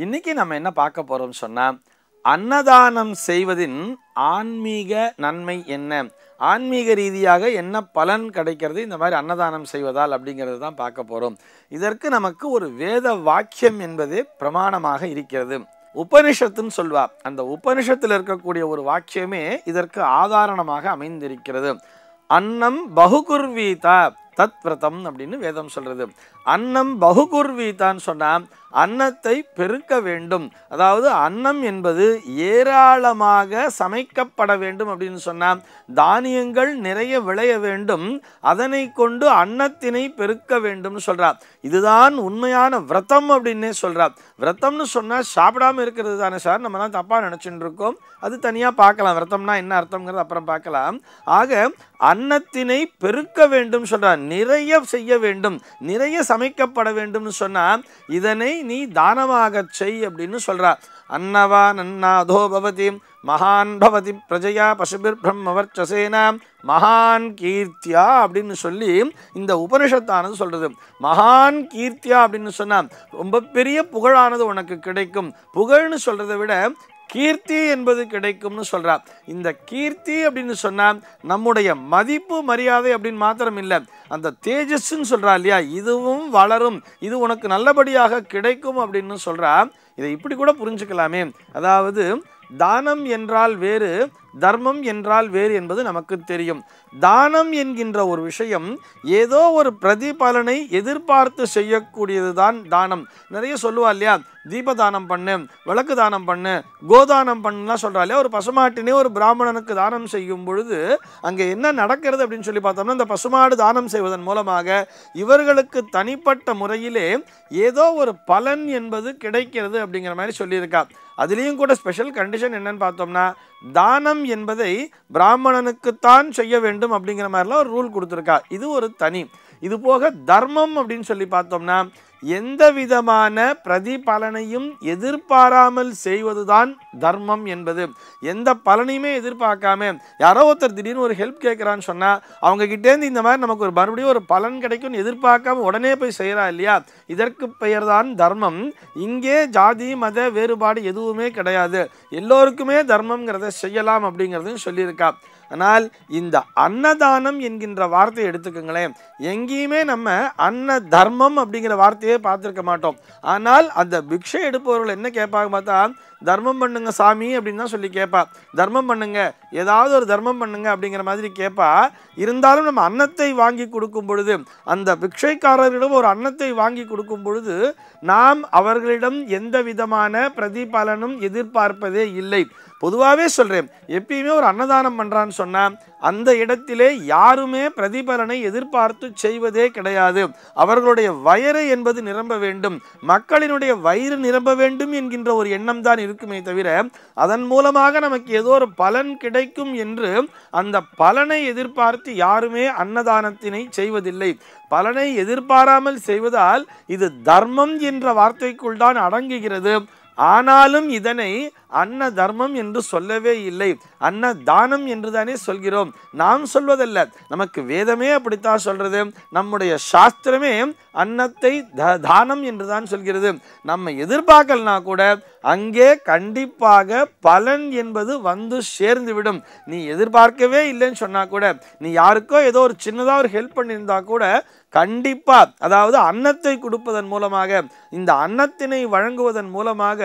இன்னைக்கு நம்ம என்ன பார்க்க போறோம் சொன்னால் அன்னதானம் செய்வதின் ஆன்மீக நன்மை என்ன ஆன்மீக ரீதியாக என்ன பலன் கிடைக்கிறது இந்த மாதிரி அன்னதானம் செய்வதால் அப்படிங்கிறது தான் பார்க்க போகிறோம் இதற்கு நமக்கு ஒரு வேத வாக்கியம் என்பது பிரமாணமாக இருக்கிறது உபனிஷத்துன்னு சொல்வா அந்த உபனிஷத்தில் இருக்கக்கூடிய ஒரு வாக்கியமே இதற்கு ஆதாரணமாக அமைந்திருக்கிறது அன்னம் பகுகுர்வீதா தத் விரதம் அப்படின்னு வேதம் சொல்கிறது அன்னம் பகுகுர்வீதான்னு சொன்னால் அன்னத்தை பெருக்க வேண்டும் அதாவது அன்னம் என்பது ஏராளமாக சமைக்கப்பட வேண்டும் அப்படின்னு சொன்னால் தானியங்கள் நிறைய விளைய வேண்டும் அதனை கொண்டு அன்னத்தினை பெருக்க வேண்டும்னு சொல்கிறார் இதுதான் உண்மையான விரதம் அப்படின்னே சொல்கிறார் விரதம்னு சொன்னால் சாப்பிடாமல் இருக்கிறது தானே சார் நம்ம தான் தப்பாக நினச்சிட்டு இருக்கோம் அது தனியாக பார்க்கலாம் விரதம்னா என்ன அர்த்தம்ங்கிறது அப்புறம் பார்க்கலாம் ஆக அன்னத்தினை பெருக்க வேண்டும் சொல்கிறார் நிறைய செய்ய வேண்டும் நிறைய சமைக்கப்பட வேண்டும்னு சொன்னால் இதனை நீ தானமாகச் செய் அப்படின்னு சொல்கிறார் அன்னவா நன்னாதோ பவதி மகான் பவதி பிரஜையா பசுபிர் பிரம்மவர்ச்சசேனாம் மகான் கீர்த்தியா அப்படின்னு சொல்லி இந்த உபனிஷத்தானது சொல்கிறது மகான் கீர்த்தியா அப்படின்னு சொன்னால் ரொம்ப பெரிய புகழானது உனக்கு கிடைக்கும் புகழ்னு சொல்கிறத விட கீர்த்தி என்பது கிடைக்கும்னு சொல்கிறார் இந்த கீர்த்தி அப்படின்னு சொன்னால் நம்முடைய மதிப்பு மரியாதை அப்படின்னு மாத்திரம் இல்லை அந்த தேஜஸ்ன்னு சொல்கிறா இல்லையா இதுவும் வளரும் இது உனக்கு நல்லபடியாக கிடைக்கும் அப்படின்னு சொல்கிறா இதை இப்படி கூட புரிஞ்சுக்கலாமே அதாவது தானம் என்றால் வேறு தர்மம் என்றால் வேறு என்பது நமக்கு தெரியும் தானம் என்கின்ற ஒரு விஷயம் ஏதோ ஒரு பிரதிபலனை எதிர்பார்த்து செய்யக்கூடியது தான் தானம் நிறைய சொல்லுவா இல்லையா தீப தானம் பண்ணு விளக்கு தானம் பண்ணு கோதானம் பண்ணுலாம் சொல்கிறா இல்லையா ஒரு பசுமாட்டினே ஒரு பிராமணனுக்கு தானம் செய்யும் பொழுது அங்கே என்ன நடக்கிறது அப்படின்னு சொல்லி பார்த்தோம்னா இந்த பசுமாடு தானம் செய்வதன் மூலமாக இவர்களுக்கு தனிப்பட்ட முறையிலே ஏதோ ஒரு பலன் என்பது கிடைக்கிறது அப்படிங்கிற மாதிரி சொல்லியிருக்கா அதுலேயும் கூட ஸ்பெஷல் கண்டிஷன் என்னன்னு பார்த்தோம்னா தானம் என்பதை பிராமணனுக்குத்தான் செய்ய வேண்டும் அப்படிங்கிற மாதிரிலாம் ஒரு ரூல் கொடுத்துருக்கா இது ஒரு தனி இது போக தர்மம் அப்படின்னு சொல்லி பார்த்தோம்னா எந்த விதமான பிரதிபலனையும் எதிர்பாராமல் செய்வதுதான் தர்மம் என்பது எந்த பலனையுமே எதிர்பார்க்காம யாரோ ஒருத்தர் திடீர்னு ஒரு ஹெல்ப் கேட்குறான்னு சொன்னால் அவங்கக்கிட்டேருந்து இந்த மாதிரி நமக்கு ஒரு மறுபடியும் ஒரு பலன் கிடைக்கும்னு எதிர்பார்க்காம உடனே போய் செய்கிறா இல்லையா இதற்கு பெயர் தான் தர்மம் இங்கே ஜாதி மத வேறுபாடு எதுவுமே கிடையாது எல்லோருக்குமே தர்மங்கிறத செய்யலாம் அப்படிங்கிறதையும் சொல்லியிருக்கா ஆனால் இந்த அன்னதானம் என்கின்ற வார்த்தையை எடுத்துக்கோங்களேன் எங்கேயுமே நம்ம அன்ன தர்மம் அப்படிங்கிற வார்த்தையே பார்த்துருக்க மாட்டோம் ஆனால் அந்த பிக்ஷை எடுப்பவர்கள் என்ன கேட்பாங்க பார்த்தா தர்மம் பண்ணுங்க சாமி அப்படின்னு தான் சொல்லி கேட்பா தர்மம் பண்ணுங்க ஏதாவது ஒரு தர்மம் பண்ணுங்க அப்படிங்கிற மாதிரி கேட்பா இருந்தாலும் நம்ம அன்னத்தை வாங்கி கொடுக்கும் பொழுது அந்த பிக்ஷைக்காரர்களிடம் ஒரு அன்னத்தை வாங்கி கொடுக்கும் பொழுது நாம் அவர்களிடம் எந்த விதமான பிரதிபலனும் எதிர்பார்ப்பதே இல்லை பொதுவாகவே சொல்கிறேன் எப்பயுமே ஒரு அன்னதானம் பண்ணுறான்னு சொன்னால் அந்த இடத்திலே யாருமே பிரதிபலனை எதிர்பார்த்து செய்வதே கிடையாது அவர்களுடைய வயறு என்பது நிரம்ப வேண்டும் மக்களினுடைய வயிறு நிரம்ப வேண்டும் என்கின்ற ஒரு எண்ணம் தான் இருக்குமே தவிர அதன் மூலமாக நமக்கு ஏதோ ஒரு பலன் கிடைக்கும் என்று அந்த பலனை எதிர்பார்த்து யாருமே அன்னதானத்தினை செய்வதில்லை பலனை எதிர்பாராமல் செய்வதால் இது தர்மம் என்ற வார்த்தைக்குள் தான் அடங்குகிறது ஆனாலும் இதனை அன்ன தர்மம் என்று சொல்லவே இல்லை அன்ன தானம் என்று தானே சொல்கிறோம் நாம் சொல்வதல்ல நமக்கு வேதமே அப்படித்தான் சொல்றது நம்முடைய சாஸ்திரமே அன்னத்தை தானம் என்று தான் சொல்கிறது நம்ம எதிர்பார்க்கலனா கூட அங்கே கண்டிப்பாக பலன் என்பது வந்து சேர்ந்து விடும் நீ எதிர்பார்க்கவே இல்லைன்னு சொன்னால் கூட நீ யாருக்கோ ஏதோ ஒரு சின்னதாக ஒரு ஹெல்ப் பண்ணியிருந்தா கூட கண்டிப்பாக அதாவது அன்னத்தை கொடுப்பதன் மூலமாக இந்த அன்னத்தினை வழங்குவதன் மூலமாக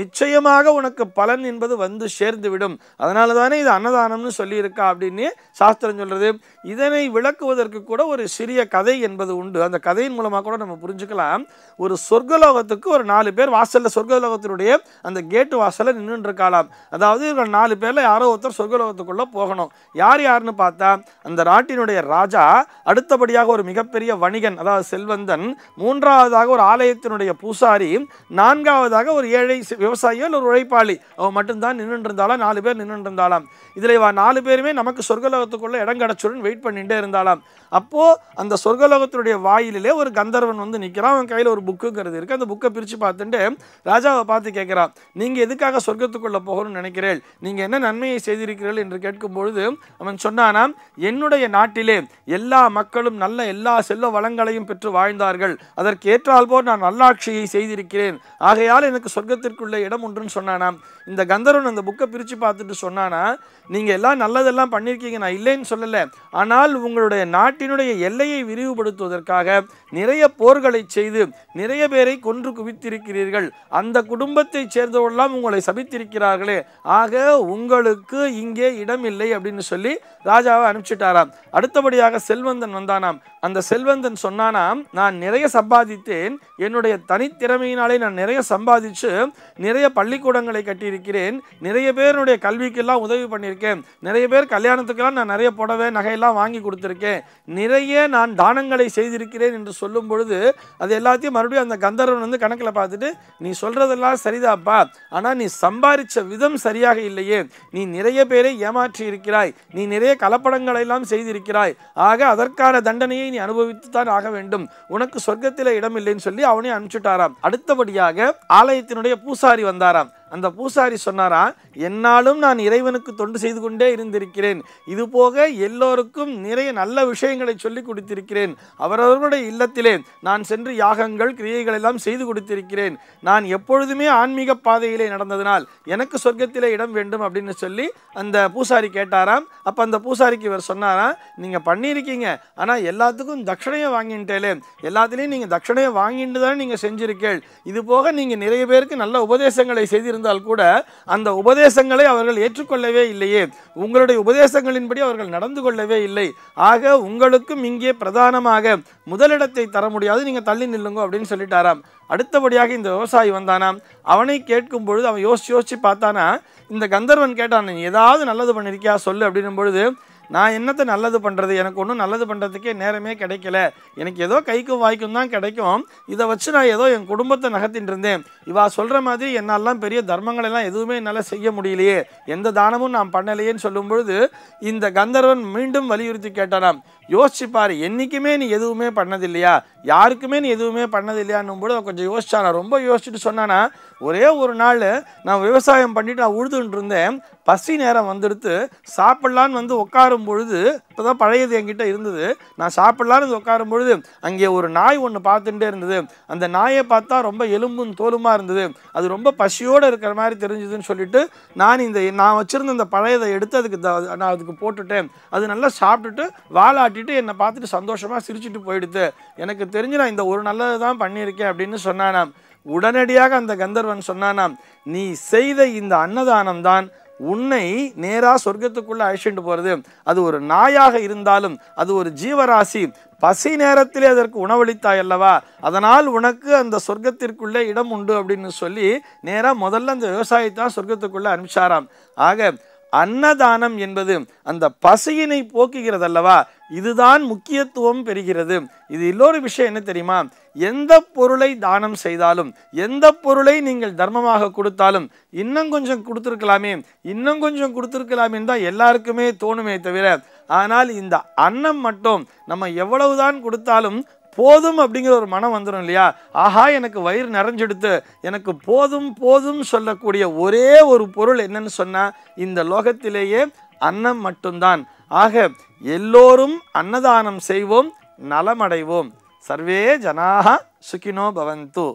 நிச்சயமாக உனக்கு பலன் என்பது வந்து சேர்ந்து விடும் அதனால தானே இது அன்னதானம்னு சொல்லியிருக்கா அப்படின்னு சாஸ்திரம் சொல்கிறது இதனை விளக்குவதற்கு கூட ஒரு சிறிய கதை என்பது உண்டு அந்த கதையின் மூலமாக கூட நம்ம புரிஞ்சுக்கலாம் ஒரு சொர்க்கலோகத்துக்கு ஒரு நாலு பேர் வாசலில் சொர்க்கலோகத்தினுடைய அந்த கேட்டு வாசலில் இருக்காளாம் அதாவது இவர்கள் நாலு பேரில் யாரோ ஒருத்தர் சொர்க்கலோகத்துக்குள்ளே போகணும் யார் யாருன்னு பார்த்தா அந்த நாட்டினுடைய ராஜா அடுத்தபடியாக ஒரு மிகப்பெரிய வணிகன் அதாவது செல்வந்தன் மூன்றாவதாக ஒரு ஆலயத்தினுடைய பூசாரி நான்காவதாக ஒரு ஏழை விவசாயியோ இல்லை ஒரு உழைப்பாளி அவன் மட்டும்தான் நின்று இருந்தாலும் நாலு பேர் நின்றுட்டு இருந்தாலாம் இதில் இவா நாலு பேருமே நமக்கு சொர்க்கலோகத்துக்குள்ளே இடம் கிடச்சுடன் வெயிட் பண்ணிகிட்டே இருந்தாலாம் அப்போது அந்த சொர்க்கலோகத்தினுடைய வாயிலே ஒரு கந்தர்வன் வந்து நிற்கிறான் அவன் கையில் ஒரு புக்குங்கிறது இருக்குது அந்த புக்கை பிரித்து பார்த்துட்டு ராஜாவை பார்த்து கேட்குறான் நீங்கள் எதுக்காக சொர்க்கத்துக்குள்ளே போகணும்னு நினைக்கிறேன் நீங்கள் என்ன நன்மையை செய்திருக்கிறீர்கள் என்று கேட்கும்பொழுது அவன் சொன்னானாம் என்னுடைய நாட்டிலே எல்லா மக்களும் நல்ல எல்லா செல்ல வளங்களையும் பெற்று வாழ்ந்தார்கள் அதற்கு ஏற்றால் போல் நான் நல்லாட்சியை செய்திருக்கிறேன் ஆகையால் எனக்கு சொர்க்கத்திற்குள்ள இடம் ஒன்றுன்னு சொன்னானாம் இந்த கந்தரன் அந்த புக்கை பிரித்து பார்த்துட்டு சொன்னானா நீங்கள் எல்லாம் நல்லதெல்லாம் பண்ணியிருக்கீங்க நான் இல்லைன்னு சொல்லலை ஆனால் உங்களுடைய நாட்டினுடைய எல்லையை விரிவுபடுத்துவதற்காக நிறைய போர்களை செய்து நிறைய பேரை கொன்று குவித்திருக்கிறீர்கள் அந்த குடும்பத்தை குலத்தைச் சேர்ந்தவர்கள்லாம் உங்களை சபித்திருக்கிறார்களே ஆக உங்களுக்கு இங்கே இடம் இல்லை அப்படின்னு சொல்லி ராஜாவை அனுப்பிச்சிட்டாராம் அடுத்தபடியாக செல்வந்தன் வந்தானாம் அந்த செல்வந்தன் சொன்னானாம் நான் நிறைய சம்பாதித்தேன் என்னுடைய தனித்திறமையினாலே நான் நிறைய சம்பாதிச்சு நிறைய பள்ளிக்கூடங்களை கட்டியிருக்கிறேன் நிறைய பேருடைய கல்விக்கெல்லாம் உதவி பண்ணியிருக்கேன் நிறைய பேர் கல்யாணத்துக்கெல்லாம் நான் நிறைய புடவை நகையெல்லாம் வாங்கி கொடுத்துருக்கேன் நிறைய நான் தானங்களை செய்திருக்கிறேன் என்று சொல்லும் பொழுது அது எல்லாத்தையும் மறுபடியும் அந்த கந்தர்வன் வந்து கணக்கில் பார்த்துட்டு நீ சொல்கிறதெல்லாம் சரிதான் சரிதாப்பா ஆனால் நீ சம்பாதிச்ச விதம் சரியாக இல்லையே நீ நிறைய பேரை ஏமாற்றி இருக்கிறாய் நீ நிறைய கலப்படங்களை எல்லாம் செய்திருக்கிறாய் ஆக அதற்கான தண்டனையை நீ அனுபவித்துத்தான் ஆக வேண்டும் உனக்கு சொர்க்கத்தில் இடம் இல்லைன்னு சொல்லி அவனே அனுப்பிச்சுட்டாராம் அடுத்தபடியாக ஆலயத்தினுடைய பூசாரி வந்தாராம் அந்த பூசாரி சொன்னாரா என்னாலும் நான் இறைவனுக்கு தொண்டு செய்து கொண்டே இருந்திருக்கிறேன் இது போக எல்லோருக்கும் நிறைய நல்ல விஷயங்களை சொல்லி கொடுத்திருக்கிறேன் அவரவர்களுடைய இல்லத்திலே நான் சென்று யாகங்கள் கிரியைகள் எல்லாம் செய்து கொடுத்திருக்கிறேன் நான் எப்பொழுதுமே ஆன்மீக பாதையிலே நடந்ததனால் எனக்கு சொர்க்கத்திலே இடம் வேண்டும் அப்படின்னு சொல்லி அந்த பூசாரி கேட்டாராம் அப்போ அந்த பூசாரிக்கு இவர் சொன்னாரா நீங்கள் பண்ணியிருக்கீங்க ஆனால் எல்லாத்துக்கும் தட்சணையை வாங்கிட்டேலே எல்லாத்துலேயும் நீங்கள் தட்சணையை வாங்கிட்டு தான் நீங்கள் செஞ்சிருக்கேள் இது போக நீங்கள் நிறைய பேருக்கு நல்ல உபதேசங்களை செய்திருந்த இருந்தால் கூட அந்த உபதேசங்களை அவர்கள் ஏற்றுக்கொள்ளவே இல்லையே உங்களுடைய உபதேசங்களின்படி அவர்கள் நடந்து கொள்ளவே இல்லை ஆக உங்களுக்கும் இங்கே பிரதானமாக முதலிடத்தை தர முடியாது நீங்கள் தள்ளி நில்லுங்க அப்படின்னு சொல்லிட்டாராம் அடுத்தபடியாக இந்த விவசாயி வந்தானாம் அவனை கேட்கும் பொழுது அவன் யோசிச்சு யோசிச்சு பார்த்தானா இந்த கந்தர்வன் கேட்டான் நீ ஏதாவது நல்லது பண்ணியிருக்கியா சொல்லு அப்படின்னும் பொழுது நான் என்னத்தை நல்லது பண்ணுறது எனக்கு ஒன்றும் நல்லது பண்ணுறதுக்கே நேரமே கிடைக்கல எனக்கு ஏதோ கைக்கும் வாய்க்கும் தான் கிடைக்கும் இதை வச்சு நான் ஏதோ என் குடும்பத்தை நகர்த்தின்னு இருந்தேன் இவா சொல்கிற மாதிரி என்னெல்லாம் பெரிய தர்மங்கள் எல்லாம் எதுவுமே என்னால் செய்ய முடியலையே எந்த தானமும் நான் பண்ணலையேன்னு சொல்லும் பொழுது இந்த கந்தர்வன் மீண்டும் வலியுறுத்தி கேட்டானாம் யோசிச்சுப்பார் என்றைக்குமே நீ எதுவுமே பண்ணதில்லையா யாருக்குமே நீ எதுவுமே பண்ணதில்லையான்னும் போது கொஞ்சம் நான் ரொம்ப யோசிச்சுட்டு சொன்னானா ஒரே ஒரு நாள் நான் விவசாயம் பண்ணிட்டு நான் உழுதுன்ட்டு இருந்தேன் பசி நேரம் வந்துடுத்து சாப்பிட்லான்னு வந்து உட்காரும் பொழுது இப்போ தான் பழையது என்கிட்ட இருந்தது நான் சாப்பிட்லான்னு உட்காரும் பொழுது அங்கே ஒரு நாய் ஒன்று பார்த்துட்டே இருந்தது அந்த நாயை பார்த்தா ரொம்ப எலும்பும் தோலுமாக இருந்தது அது ரொம்ப பசியோடு இருக்கிற மாதிரி தெரிஞ்சுதுன்னு சொல்லிட்டு நான் இந்த நான் வச்சுருந்த அந்த பழையதை எடுத்து அதுக்கு நான் அதுக்கு போட்டுட்டேன் அது நல்லா சாப்பிட்டுட்டு வாழாட்டி காட்டிட்டு என்னை பார்த்துட்டு சந்தோஷமாக சிரிச்சுட்டு போயிடுது எனக்கு தெரிஞ்சு நான் இந்த ஒரு நல்லது தான் பண்ணியிருக்கேன் அப்படின்னு சொன்னானாம் உடனடியாக அந்த கந்தர்வன் சொன்னானாம் நீ செய்த இந்த அன்னதானம் தான் உன்னை நேராக சொர்க்கத்துக்குள்ளே அழைச்சிட்டு போகிறது அது ஒரு நாயாக இருந்தாலும் அது ஒரு ஜீவராசி பசி நேரத்திலே அதற்கு உணவளித்தாய் அல்லவா அதனால் உனக்கு அந்த சொர்க்கத்திற்குள்ளே இடம் உண்டு அப்படின்னு சொல்லி நேராக முதல்ல அந்த விவசாயத்தான் சொர்க்கத்துக்குள்ளே அனுப்பிச்சாராம் ஆக அன்னதானம் என்பது அந்த பசியினை போக்குகிறது அல்லவா இதுதான் முக்கியத்துவம் பெறுகிறது இது இல்லொரு விஷயம் என்ன தெரியுமா எந்த பொருளை தானம் செய்தாலும் எந்த பொருளை நீங்கள் தர்மமாக கொடுத்தாலும் இன்னும் கொஞ்சம் கொடுத்துருக்கலாமே இன்னும் கொஞ்சம் கொடுத்துருக்கலாமேன்னு தான் எல்லாருக்குமே தோணுமே தவிர ஆனால் இந்த அன்னம் மட்டும் நம்ம எவ்வளவுதான் கொடுத்தாலும் போதும் அப்படிங்கிற ஒரு மனம் வந்துடும் இல்லையா ஆஹா எனக்கு வயிறு நிறைஞ்செடுத்து எனக்கு போதும் போதும் சொல்லக்கூடிய ஒரே ஒரு பொருள் என்னன்னு சொன்னால் இந்த லோகத்திலேயே அன்னம் மட்டும்தான் ஆக எல்லோரும் அன்னதானம் செய்வோம் நலமடைவோம் சர்வே ஜனாக சுகினோ பவந்து